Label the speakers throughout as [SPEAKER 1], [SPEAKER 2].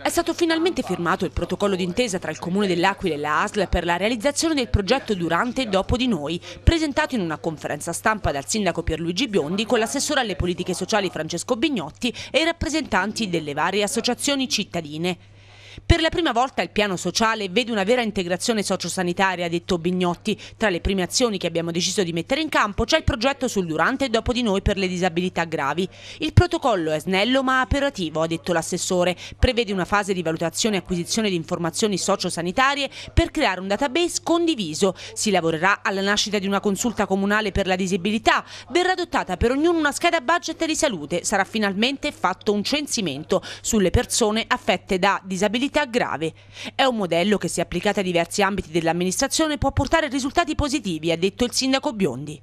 [SPEAKER 1] È stato finalmente firmato il protocollo d'intesa tra il Comune dell'Aquila e la ASL per la realizzazione del progetto Durante e Dopo di Noi, presentato in una conferenza stampa dal sindaco Pierluigi Biondi con l'assessore alle politiche sociali Francesco Bignotti e i rappresentanti delle varie associazioni cittadine. Per la prima volta il piano sociale vede una vera integrazione sociosanitaria, ha detto Bignotti. Tra le prime azioni che abbiamo deciso di mettere in campo c'è il progetto sul durante e dopo di noi per le disabilità gravi. Il protocollo è snello ma operativo, ha detto l'assessore. Prevede una fase di valutazione e acquisizione di informazioni sociosanitarie per creare un database condiviso. Si lavorerà alla nascita di una consulta comunale per la disabilità. Verrà adottata per ognuno una scheda budget di salute. Sarà finalmente fatto un censimento sulle persone affette da disabilità disabilità grave. È un modello che se applicato a diversi ambiti dell'amministrazione può portare risultati positivi, ha detto il sindaco Biondi.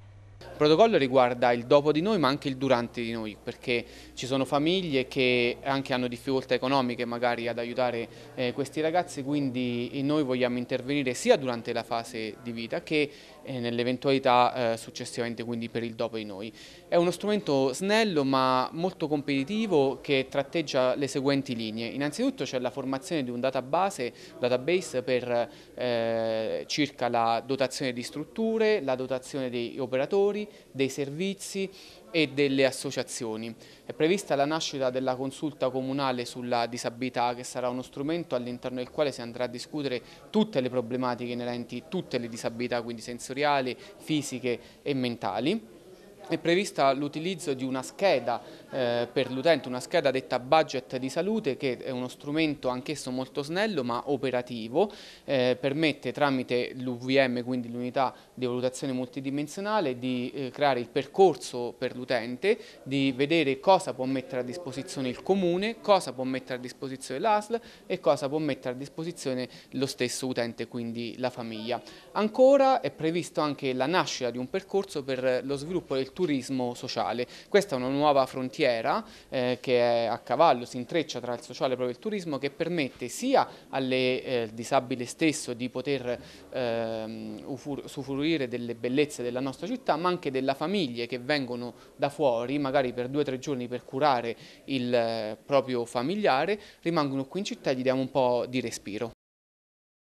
[SPEAKER 2] Il protocollo riguarda il dopo di noi ma anche il durante di noi perché ci sono famiglie che anche hanno difficoltà economiche magari ad aiutare eh, questi ragazzi quindi eh, noi vogliamo intervenire sia durante la fase di vita che eh, nell'eventualità eh, successivamente quindi per il dopo di noi. È uno strumento snello ma molto competitivo che tratteggia le seguenti linee. Innanzitutto c'è la formazione di un database, database per eh, circa la dotazione di strutture, la dotazione di operatori, dei servizi e delle associazioni. È prevista la nascita della consulta comunale sulla disabilità che sarà uno strumento all'interno del quale si andrà a discutere tutte le problematiche inerenti tutte le disabilità, quindi sensoriali, fisiche e mentali è prevista l'utilizzo di una scheda eh, per l'utente, una scheda detta budget di salute che è uno strumento anch'esso molto snello ma operativo, eh, permette tramite l'UVM, quindi l'unità di valutazione multidimensionale, di eh, creare il percorso per l'utente, di vedere cosa può mettere a disposizione il comune, cosa può mettere a disposizione l'ASL e cosa può mettere a disposizione lo stesso utente, quindi la famiglia. Ancora è previsto anche la nascita di un percorso per lo sviluppo del turismo sociale. Questa è una nuova frontiera eh, che è a cavallo, si intreccia tra il sociale e proprio il turismo che permette sia al eh, disabile stesso di poter eh, usufruire delle bellezze della nostra città ma anche delle famiglie che vengono da fuori magari per due o tre giorni per curare il eh, proprio familiare rimangono qui in città e gli diamo un po' di respiro.